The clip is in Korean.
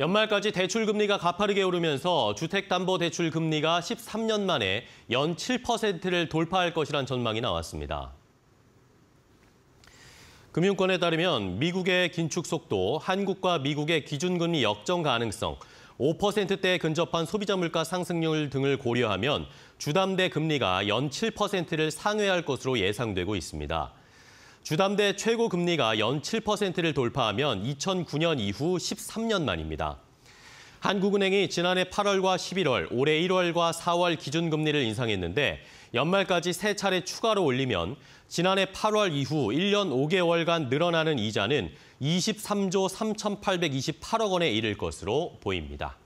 연말까지 대출 금리가 가파르게 오르면서 주택담보대출 금리가 13년 만에 연 7%를 돌파할 것이란 전망이 나왔습니다. 금융권에 따르면 미국의 긴축 속도, 한국과 미국의 기준금리 역정 가능성, 5%대에 근접한 소비자 물가 상승률 등을 고려하면 주담대 금리가 연 7%를 상회할 것으로 예상되고 있습니다. 주담대 최고 금리가 연 7%를 돌파하면 2009년 이후 13년 만입니다. 한국은행이 지난해 8월과 11월, 올해 1월과 4월 기준금리를 인상했는데 연말까지 세 차례 추가로 올리면 지난해 8월 이후 1년 5개월간 늘어나는 이자는 23조 3,828억 원에 이를 것으로 보입니다.